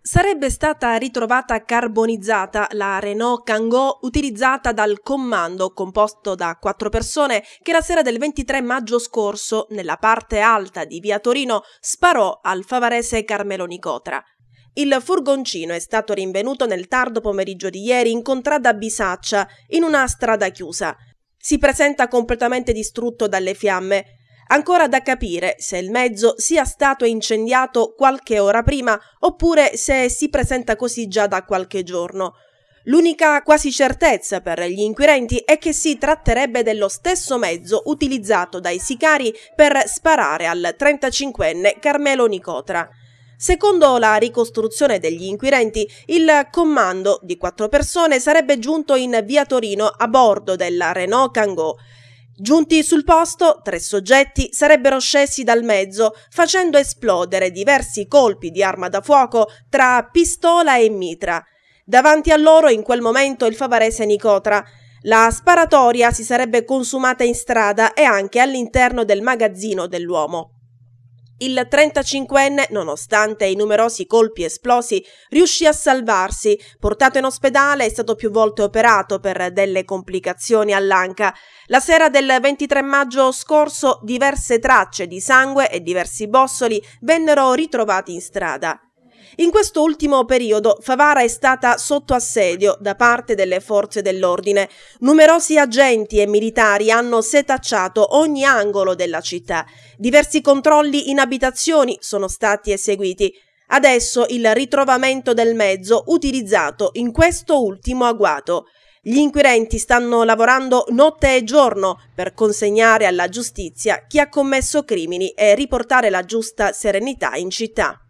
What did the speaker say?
Sarebbe stata ritrovata carbonizzata la Renault Kangoo utilizzata dal comando composto da quattro persone che la sera del 23 maggio scorso, nella parte alta di via Torino, sparò al favarese Carmelo Nicotra. Il furgoncino è stato rinvenuto nel tardo pomeriggio di ieri in contrada Bisaccia, in una strada chiusa. Si presenta completamente distrutto dalle fiamme, Ancora da capire se il mezzo sia stato incendiato qualche ora prima oppure se si presenta così già da qualche giorno. L'unica quasi certezza per gli inquirenti è che si tratterebbe dello stesso mezzo utilizzato dai sicari per sparare al 35enne Carmelo Nicotra. Secondo la ricostruzione degli inquirenti, il comando di quattro persone sarebbe giunto in via Torino a bordo della Renault Kangoo. Giunti sul posto, tre soggetti sarebbero scesi dal mezzo, facendo esplodere diversi colpi di arma da fuoco tra pistola e mitra. Davanti a loro in quel momento il favarese Nicotra. La sparatoria si sarebbe consumata in strada e anche all'interno del magazzino dell'uomo. Il 35enne, nonostante i numerosi colpi esplosi, riuscì a salvarsi. Portato in ospedale è stato più volte operato per delle complicazioni all'anca. La sera del 23 maggio scorso diverse tracce di sangue e diversi bossoli vennero ritrovati in strada. In quest'ultimo periodo Favara è stata sotto assedio da parte delle forze dell'ordine. Numerosi agenti e militari hanno setacciato ogni angolo della città. Diversi controlli in abitazioni sono stati eseguiti. Adesso il ritrovamento del mezzo utilizzato in questo ultimo agguato. Gli inquirenti stanno lavorando notte e giorno per consegnare alla giustizia chi ha commesso crimini e riportare la giusta serenità in città.